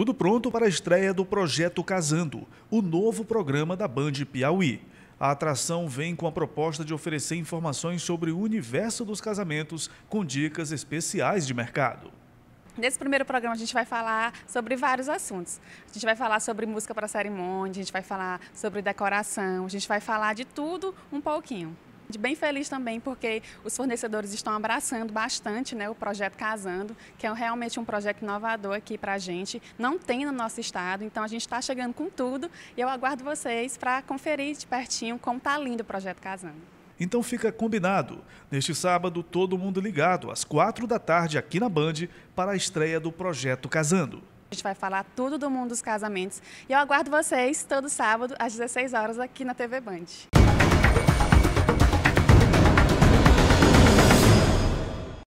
Tudo pronto para a estreia do Projeto Casando, o novo programa da Band Piauí. A atração vem com a proposta de oferecer informações sobre o universo dos casamentos com dicas especiais de mercado. Nesse primeiro programa a gente vai falar sobre vários assuntos. A gente vai falar sobre música para cerimônia, a gente vai falar sobre decoração, a gente vai falar de tudo um pouquinho. Bem feliz também porque os fornecedores estão abraçando bastante né, o projeto Casando, que é realmente um projeto inovador aqui para a gente. Não tem no nosso estado, então a gente está chegando com tudo e eu aguardo vocês para conferir de pertinho como está lindo o projeto Casando. Então fica combinado. Neste sábado, todo mundo ligado, às quatro da tarde, aqui na Band, para a estreia do Projeto Casando. A gente vai falar tudo do mundo dos casamentos. E eu aguardo vocês todo sábado, às 16 horas, aqui na TV Band.